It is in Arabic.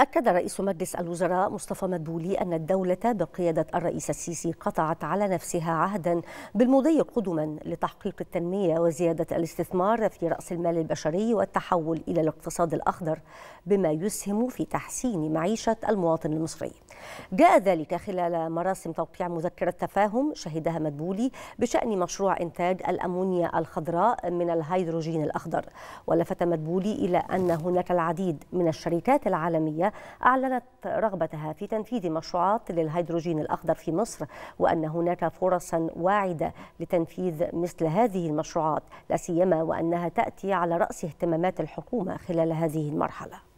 أكد رئيس مجلس الوزراء مصطفى مدبولي أن الدولة بقيادة الرئيس السيسي قطعت على نفسها عهدا بالمضي قدما لتحقيق التنمية وزيادة الاستثمار في رأس المال البشري والتحول إلى الاقتصاد الأخضر بما يسهم في تحسين معيشة المواطن المصري جاء ذلك خلال مراسم توقيع مذكرة تفاهم شهدها مدبولي بشأن مشروع إنتاج الأمونيا الخضراء من الهيدروجين الأخضر ولفت مدبولي إلى أن هناك العديد من الشركات العالمية الدوله أعلنت رغبتها في تنفيذ مشروعات للهيدروجين الأخضر في مصر وأن هناك فرصا واعدة لتنفيذ مثل هذه المشروعات لا سيما وأنها تأتي على رأس اهتمامات الحكومة خلال هذه المرحلة